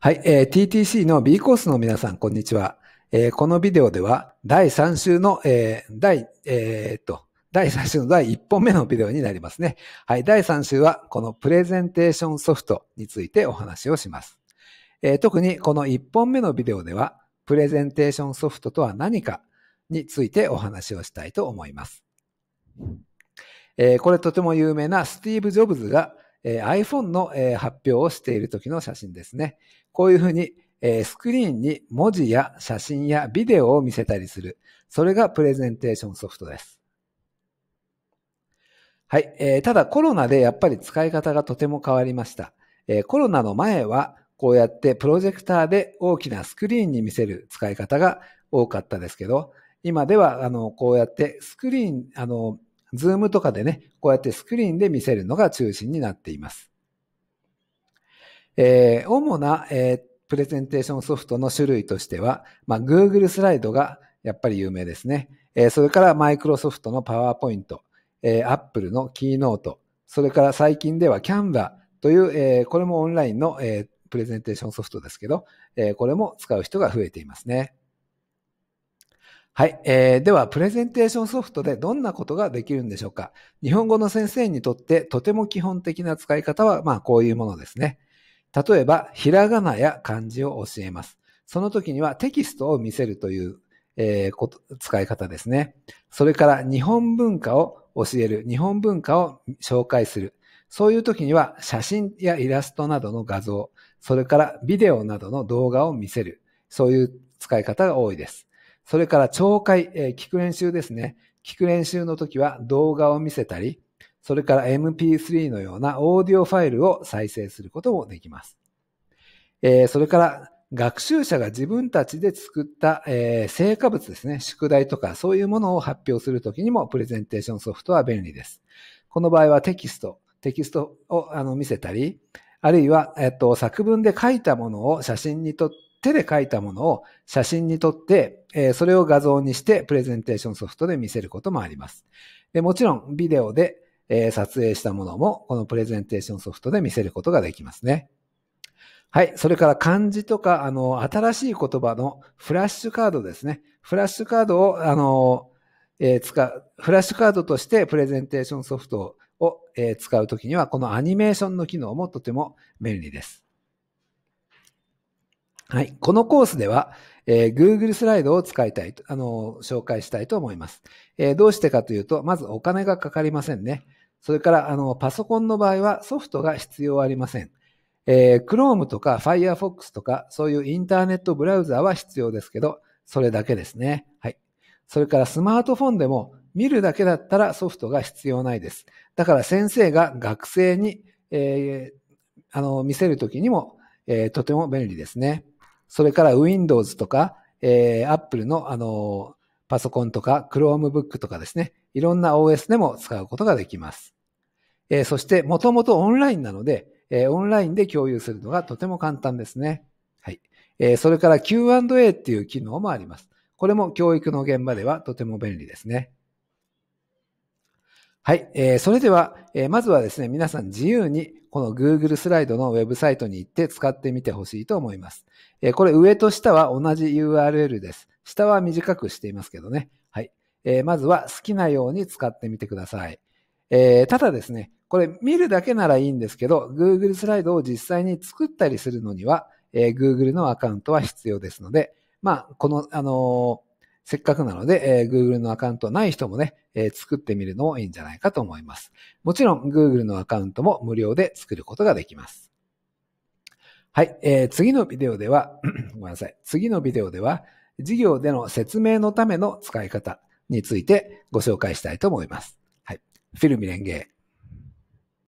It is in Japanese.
はい、えー、TTC の B コースの皆さん、こんにちは。えー、このビデオでは、第3週の、えー、第、えー、っと、第3週の第1本目のビデオになりますね。はい、第3週は、このプレゼンテーションソフトについてお話をします。えー、特にこの1本目のビデオでは、プレゼンテーションソフトとは何かについてお話をしたいと思います。えー、これとても有名なスティーブ・ジョブズがえ iPhone の、え発表をしている時の写真ですね。こういうふうに、えスクリーンに文字や写真やビデオを見せたりする。それがプレゼンテーションソフトです。はい。えー、ただコロナでやっぱり使い方がとても変わりました。えー、コロナの前はこうやってプロジェクターで大きなスクリーンに見せる使い方が多かったですけど、今ではあのこうやってスクリーン、あのズームとかでね、こうやってスクリーンで見せるのが中心になっています。えー、主な、えー、プレゼンテーションソフトの種類としては、まあ、Google スライドがやっぱり有名ですね。えー、それから Microsoft の PowerPoint、えー、Apple の Keynote、それから最近では Canva という、えー、これもオンラインの、えー、プレゼンテーションソフトですけど、えこれも使う人が増えていますね。はい、えー。では、プレゼンテーションソフトでどんなことができるんでしょうか日本語の先生にとってとても基本的な使い方は、まあ、こういうものですね。例えば、ひらがなや漢字を教えます。その時にはテキストを見せるという、えー、こと、使い方ですね。それから、日本文化を教える。日本文化を紹介する。そういう時には、写真やイラストなどの画像、それからビデオなどの動画を見せる。そういう使い方が多いです。それから聴解、えー、聞く練習ですね。聞く練習の時は動画を見せたり、それから MP3 のようなオーディオファイルを再生することもできます。えー、それから学習者が自分たちで作った、えー、成果物ですね、宿題とかそういうものを発表するときにもプレゼンテーションソフトは便利です。この場合はテキスト、テキストをあの見せたり、あるいは、えっと、作文で書いたものを写真に撮って手で書いたものを写真に撮って、えー、それを画像にしてプレゼンテーションソフトで見せることもあります。でもちろんビデオで、えー、撮影したものもこのプレゼンテーションソフトで見せることができますね。はい。それから漢字とか、あの、新しい言葉のフラッシュカードですね。フラッシュカードを、あの、えー、使う、フラッシュカードとしてプレゼンテーションソフトを、えー、使うときには、このアニメーションの機能もとても便利です。はい。このコースでは、えー、Google スライドを使いたいと、あの、紹介したいと思います。えー、どうしてかというと、まずお金がかかりませんね。それから、あの、パソコンの場合はソフトが必要ありません。えー、Chrome とか Firefox とか、そういうインターネットブラウザは必要ですけど、それだけですね。はい。それからスマートフォンでも、見るだけだったらソフトが必要ないです。だから先生が学生に、えー、あの、見せるときにも、えー、とても便利ですね。それから Windows とか、えー、Apple のあのパソコンとか Chromebook とかですね、いろんな OS でも使うことができます。えー、そしてもともとオンラインなので、えー、オンラインで共有するのがとても簡単ですね。はい。えー、それから Q&A っていう機能もあります。これも教育の現場ではとても便利ですね。はい、えー、それでは、えー、まずはですね、皆さん自由にこの Google スライドのウェブサイトに行って使ってみてほしいと思います。えー、これ上と下は同じ URL です。下は短くしていますけどね。はい。えー、まずは好きなように使ってみてください。えー、ただですね、これ見るだけならいいんですけど、Google スライドを実際に作ったりするのには、えー、Google のアカウントは必要ですので、まあ、この、あのーせっかくなので、えー、Google のアカウントない人もね、えー、作ってみるのもいいんじゃないかと思います。もちろん Google のアカウントも無料で作ることができます。はい、えー、次のビデオでは、ごめんなさい。次のビデオでは、事業での説明のための使い方についてご紹介したいと思います。はい。フィルミレンゲー。